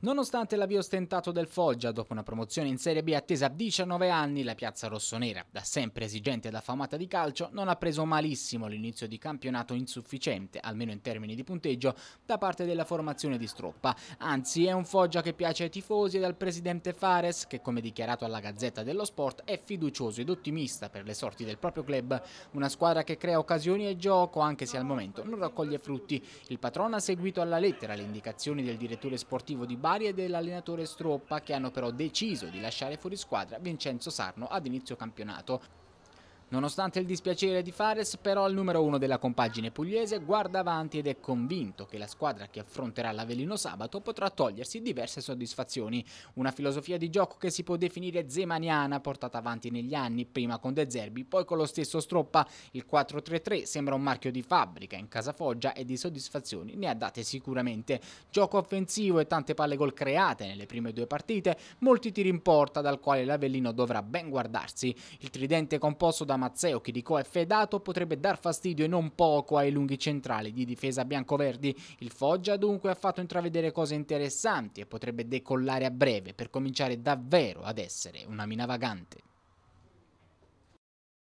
Nonostante l'avvio stentato del Foggia, dopo una promozione in Serie B attesa a 19 anni, la piazza rossonera, da sempre esigente ed affamata di calcio, non ha preso malissimo l'inizio di campionato insufficiente, almeno in termini di punteggio, da parte della formazione di Stroppa. Anzi, è un Foggia che piace ai tifosi e al presidente Fares, che come dichiarato alla Gazzetta dello Sport è fiducioso ed ottimista per le sorti del proprio club, una squadra che crea occasioni e gioco anche se al momento non raccoglie frutti. Il patrono ha seguito alla lettera le indicazioni del direttore sportivo di Bari, Bari e dell'allenatore Stroppa che hanno però deciso di lasciare fuori squadra Vincenzo Sarno ad inizio campionato. Nonostante il dispiacere di Fares, però il numero uno della compagine pugliese guarda avanti ed è convinto che la squadra che affronterà l'Avellino sabato potrà togliersi diverse soddisfazioni. Una filosofia di gioco che si può definire zemaniana, portata avanti negli anni, prima con De Zerbi, poi con lo stesso Stroppa. Il 4-3-3 sembra un marchio di fabbrica in casa Foggia e di soddisfazioni ne ha date sicuramente. Gioco offensivo e tante palle gol create nelle prime due partite, molti tiri in porta dal quale l'Avellino dovrà ben guardarsi. Il tridente composto da Mazzeo che di COF è dato potrebbe dar fastidio e non poco ai lunghi centrali di difesa biancoverdi. Il Foggia dunque ha fatto intravedere cose interessanti e potrebbe decollare a breve per cominciare davvero ad essere una mina vagante.